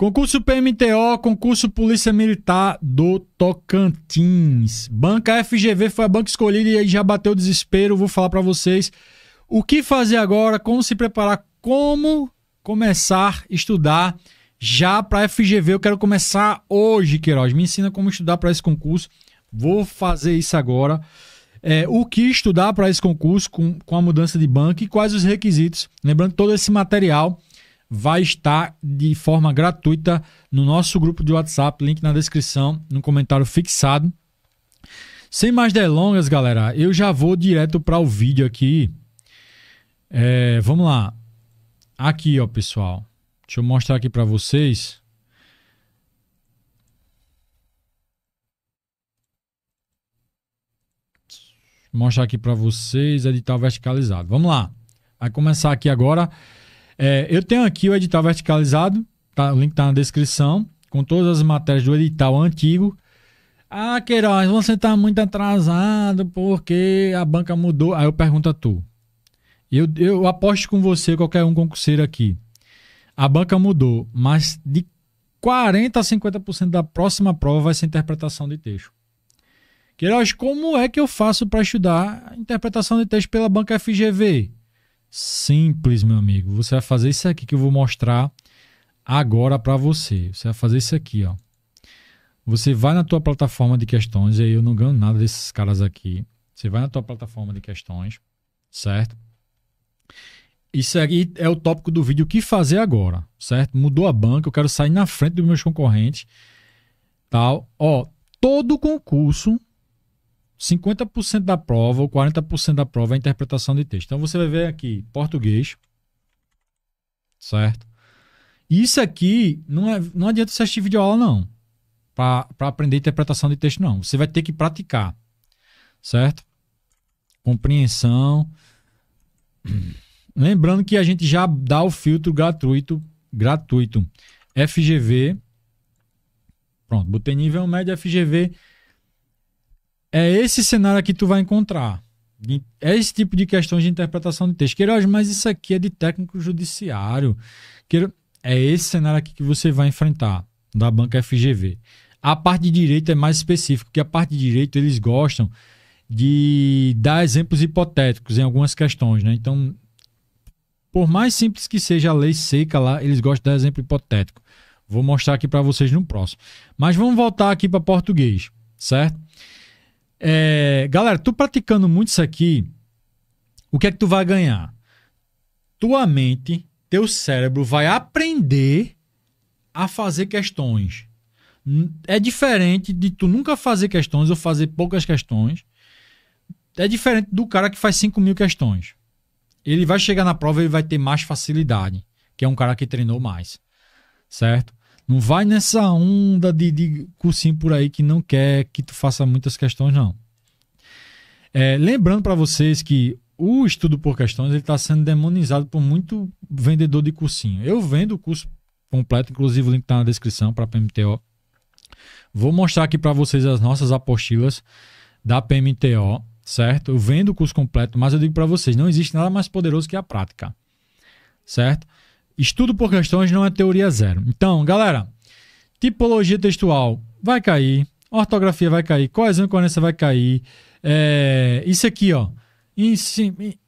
Concurso PMTO, concurso Polícia Militar do Tocantins. Banca FGV foi a banca escolhida e aí já bateu o desespero. Vou falar para vocês o que fazer agora, como se preparar, como começar a estudar já para FGV. Eu quero começar hoje, Queiroz. Me ensina como estudar para esse concurso. Vou fazer isso agora. É, o que estudar para esse concurso com, com a mudança de banca e quais os requisitos. Lembrando todo esse material vai estar de forma gratuita no nosso grupo de WhatsApp, link na descrição, no comentário fixado. Sem mais delongas, galera, eu já vou direto para o vídeo aqui. É, vamos lá. Aqui, ó, pessoal. Deixa eu mostrar aqui para vocês. mostrar aqui para vocês edital verticalizado. Vamos lá. Vai começar aqui agora. É, eu tenho aqui o edital verticalizado, tá, o link está na descrição, com todas as matérias do edital antigo. Ah, Queiroz, você está muito atrasado porque a banca mudou. Aí eu pergunto a tu. Eu, eu aposto com você, qualquer um concurseiro aqui. A banca mudou, mas de 40% a 50% da próxima prova vai ser interpretação de texto. Queiroz, como é que eu faço para estudar interpretação de texto pela banca FGV? simples, meu amigo. Você vai fazer isso aqui que eu vou mostrar agora para você. Você vai fazer isso aqui, ó. Você vai na tua plataforma de questões, e aí eu não ganho nada desses caras aqui. Você vai na tua plataforma de questões, certo? Isso aqui é o tópico do vídeo, o que fazer agora, certo? Mudou a banca, eu quero sair na frente dos meus concorrentes, tal. Ó, todo concurso 50% da prova ou 40% da prova é interpretação de texto. Então você vai ver aqui português, certo? Isso aqui não, é, não adianta você assistir vídeo aula não, para aprender interpretação de texto, não. Você vai ter que praticar, certo? Compreensão. Lembrando que a gente já dá o filtro gratuito, gratuito FGV. Pronto, botei nível médio FGV é esse cenário que tu vai encontrar. É esse tipo de questões de interpretação de texto. Queiroz, mas isso aqui é de técnico judiciário. é esse cenário aqui que você vai enfrentar da banca FGV. A parte de direito é mais específico, porque a parte de direito eles gostam de dar exemplos hipotéticos em algumas questões, né? Então, por mais simples que seja a lei seca lá, eles gostam de dar exemplo hipotético. Vou mostrar aqui para vocês no próximo. Mas vamos voltar aqui para português, certo? É, galera, tu praticando muito isso aqui, o que é que tu vai ganhar? Tua mente, teu cérebro vai aprender a fazer questões. É diferente de tu nunca fazer questões ou fazer poucas questões. É diferente do cara que faz 5 mil questões. Ele vai chegar na prova e vai ter mais facilidade, que é um cara que treinou mais, certo? Não vai nessa onda de, de cursinho por aí que não quer que tu faça muitas questões, não. É, lembrando para vocês que o estudo por questões está sendo demonizado por muito vendedor de cursinho. Eu vendo o curso completo, inclusive o link está na descrição para a PMTO. Vou mostrar aqui para vocês as nossas apostilas da PMTO, certo? Eu vendo o curso completo, mas eu digo para vocês, não existe nada mais poderoso que a prática, certo? Estudo por questões não é teoria zero. Então, galera, tipologia textual vai cair, ortografia vai cair, coesão e coerência vai cair. É, isso aqui, ó.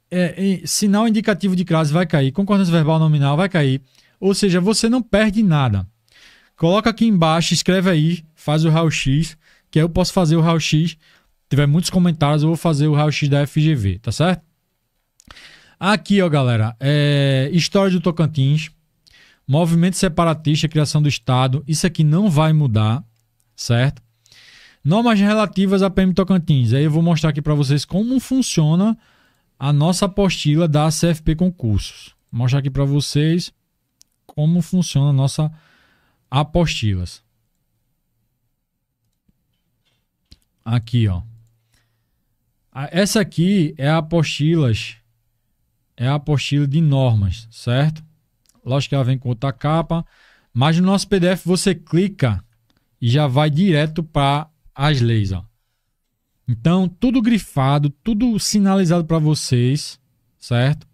é, sinal indicativo de crase vai cair, concordância verbal nominal vai cair. Ou seja, você não perde nada. Coloca aqui embaixo, escreve aí, faz o raio-x, que aí eu posso fazer o raio-x. Tiver muitos comentários, eu vou fazer o raio-x da FGV, tá certo? Aqui, ó, galera, é... história do Tocantins, movimento separatista, criação do Estado, isso aqui não vai mudar, certo? Normas relativas à PM Tocantins. Aí eu vou mostrar aqui para vocês como funciona a nossa apostila da CFP Concursos. Vou mostrar aqui para vocês como funciona a nossa apostilas. Aqui, ó. Essa aqui é a apostilas é a apostila de normas, certo? Lógico que ela vem com outra capa, mas no nosso PDF você clica e já vai direto para as leis. Ó. Então, tudo grifado, tudo sinalizado para vocês, certo?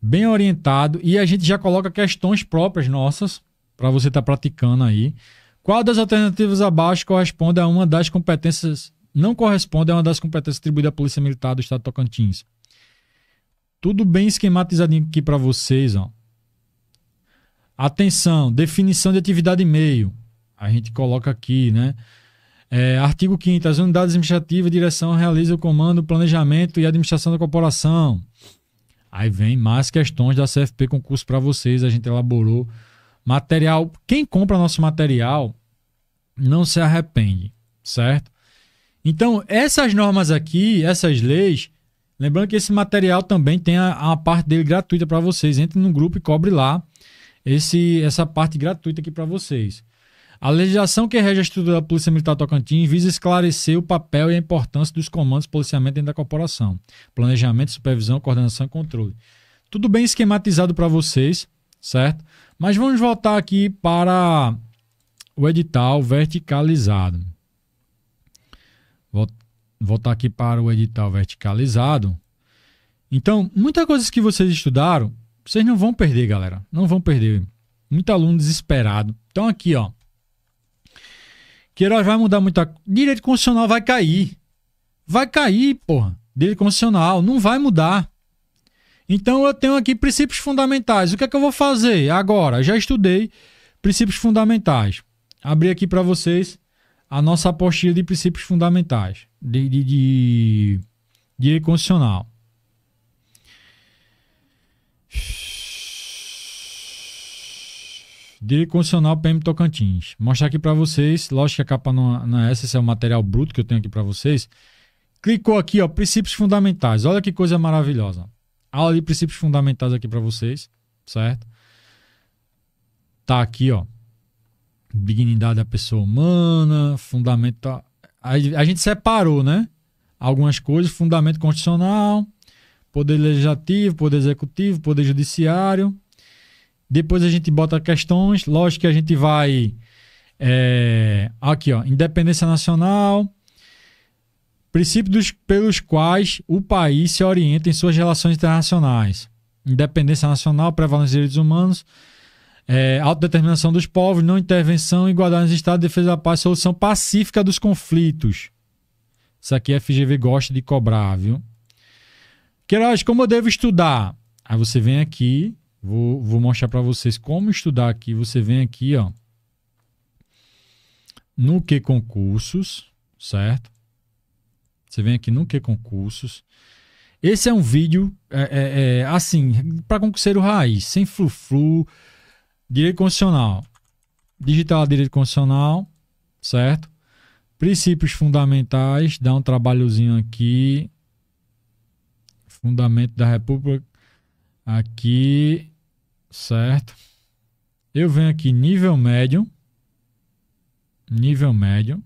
Bem orientado e a gente já coloca questões próprias nossas para você estar tá praticando aí. Qual das alternativas abaixo corresponde a uma das competências não corresponde a uma das competências atribuídas à Polícia Militar do Estado de Tocantins? Tudo bem esquematizadinho aqui para vocês, ó. Atenção, definição de atividade e meio A gente coloca aqui, né? É, artigo 5 As unidades administrativas e direção realizam o comando, planejamento e administração da corporação. Aí vem mais questões da CFP concurso para vocês. A gente elaborou material. Quem compra nosso material não se arrepende, certo? Então, essas normas aqui, essas leis, Lembrando que esse material também tem a, a parte dele gratuita para vocês. Entre no grupo e cobre lá esse, essa parte gratuita aqui para vocês. A legislação que rege a estrutura da Polícia Militar Tocantins visa esclarecer o papel e a importância dos comandos de policiamento dentro da corporação. Planejamento, supervisão, coordenação e controle. Tudo bem esquematizado para vocês, certo? Mas vamos voltar aqui para o edital verticalizado. Voltar voltar aqui para o edital verticalizado. Então, muitas coisas que vocês estudaram, vocês não vão perder, galera. Não vão perder. Muito aluno desesperado. Então, aqui, ó. Queiroz vai mudar muita Direito constitucional vai cair. Vai cair, porra. Direito constitucional. Não vai mudar. Então, eu tenho aqui princípios fundamentais. O que é que eu vou fazer agora? Já estudei princípios fundamentais. Abri aqui para vocês a nossa apostila de princípios fundamentais de, de, de direito constitucional. Direito Constitucional PM Tocantins. Mostrar aqui para vocês. Lógico que a capa não, não é essa, esse é o material bruto que eu tenho aqui para vocês. Clicou aqui, ó, princípios fundamentais. Olha que coisa maravilhosa. Aula de princípios fundamentais aqui para vocês, certo? Tá aqui, ó dignidade da pessoa humana, fundamento. A, gente separou, né? Algumas coisas, fundamento constitucional, poder legislativo, poder executivo, poder judiciário. Depois a gente bota questões, lógico que a gente vai. É, aqui, ó, independência nacional, princípios pelos quais o país se orienta em suas relações internacionais. Independência nacional, prevalência dos direitos humanos, é, autodeterminação dos povos, não intervenção, igualdade nos estados, defesa da paz, solução pacífica dos conflitos. Isso aqui a FGV gosta de cobrar, viu? Queiroz, como eu devo estudar? Aí você vem aqui, vou, vou mostrar para vocês como estudar aqui. Você vem aqui, ó, no que concursos, certo? Você vem aqui no que concursos. Esse é um vídeo, é, é, é assim, para concurseiro raiz, sem fluflu, -flu, Direito constitucional. Digitar direito constitucional, certo? Princípios fundamentais, dá um trabalhozinho aqui. Fundamento da República aqui, certo? Eu venho aqui nível médio. Nível médio.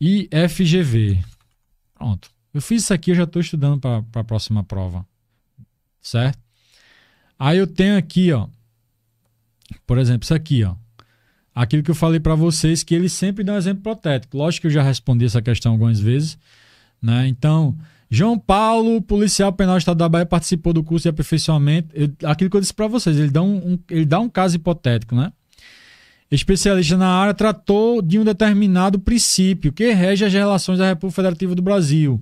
E FGV. Pronto. Eu fiz isso aqui, eu já estou estudando para a próxima prova. Certo? Aí eu tenho aqui, ó, por exemplo, isso aqui, ó. Aquilo que eu falei para vocês que ele sempre dá um exemplo protético. Lógico que eu já respondi essa questão algumas vezes, né? Então, João Paulo, policial penal do Estado da Bahia, participou do curso de aperfeiçoamento. Eu, aquilo que eu disse para vocês, ele dá um, um, ele dá um caso hipotético, né? Especialista na área tratou de um determinado princípio que rege as relações da República Federativa do Brasil.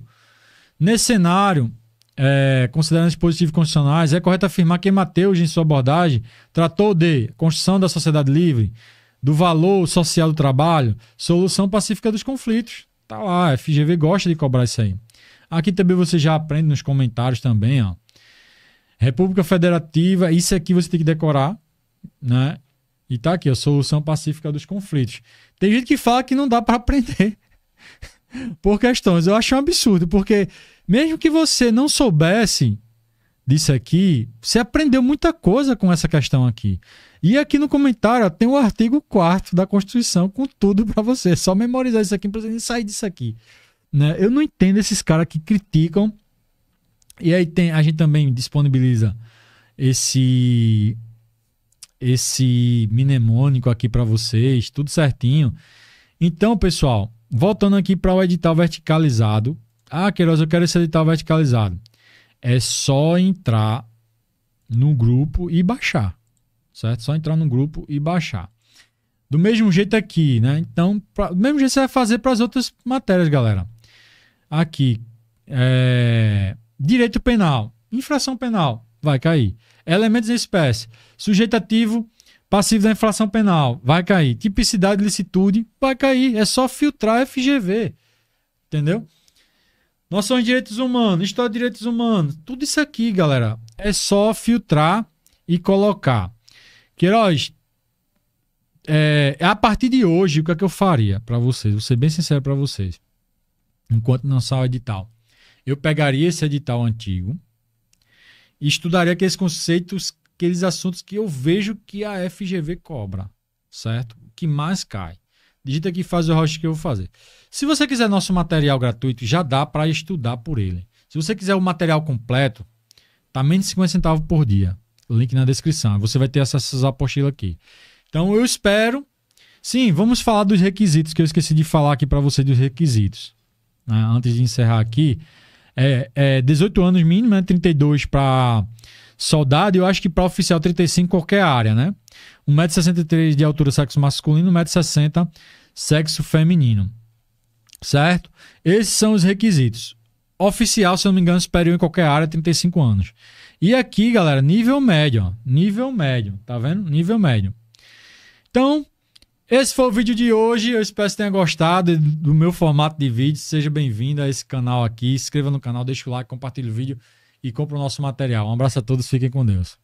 Nesse cenário, é, considerando dispositivos constitucionais, é correto afirmar que Mateus, em sua abordagem, tratou de construção da sociedade livre, do valor social do trabalho, solução pacífica dos conflitos. Tá lá, a FGV gosta de cobrar isso aí. Aqui também você já aprende nos comentários também, ó. República Federativa, isso aqui você tem que decorar, né? E tá aqui, a solução pacífica dos conflitos. Tem gente que fala que não dá para aprender. por questões. Eu acho um absurdo, porque mesmo que você não soubesse disso aqui, você aprendeu muita coisa com essa questão aqui. E aqui no comentário tem o artigo 4 da Constituição com tudo para você. É só memorizar isso aqui, para você sair disso aqui. Né? Eu não entendo esses caras que criticam. E aí tem, a gente também disponibiliza esse esse mnemônico aqui para vocês, tudo certinho. Então, pessoal, Voltando aqui para o edital verticalizado. Ah, Queiroz, eu quero esse edital verticalizado. É só entrar no grupo e baixar. Certo? Só entrar no grupo e baixar. Do mesmo jeito aqui, né? Então, pra, do mesmo jeito você vai fazer para as outras matérias, galera. Aqui, é, direito penal, infração penal, vai cair. Elementos em espécie, sujeitativo Passivo da inflação penal, vai cair. Tipicidade de licitude, vai cair. É só filtrar FGV. Entendeu? Noções de direitos humanos, história de direitos humanos. Tudo isso aqui, galera. É só filtrar e colocar. Queiroz, é, a partir de hoje, o que é que eu faria para vocês? Vou ser bem sincero para vocês. Enquanto não sai o edital. Eu pegaria esse edital antigo, e estudaria aqueles conceitos aqueles assuntos que eu vejo que a FGV cobra, certo? O que mais cai. Digita aqui faz o host que eu vou fazer. Se você quiser nosso material gratuito, já dá para estudar por ele. Se você quiser o material completo, tá menos de 50 centavos por dia. Link na descrição. Você vai ter acesso essa apostila aqui. Então eu espero. Sim, vamos falar dos requisitos que eu esqueci de falar aqui para você dos requisitos. Né? Antes de encerrar aqui, é, é 18 anos mínimo, né? 32 para Soldado, eu acho que para oficial 35 qualquer área, né? 1,63m de altura, sexo masculino, 1,60m, sexo feminino. Certo? Esses são os requisitos. Oficial, se eu não me engano, superior em qualquer área, 35 anos. E aqui, galera, nível médio, ó. Nível médio, tá vendo? Nível médio. Então, esse foi o vídeo de hoje. Eu espero que tenha gostado do meu formato de vídeo. Seja bem-vindo a esse canal aqui. Se inscreva no canal, deixa o like, compartilhe o vídeo e compra o nosso material. Um abraço a todos, fiquem com Deus.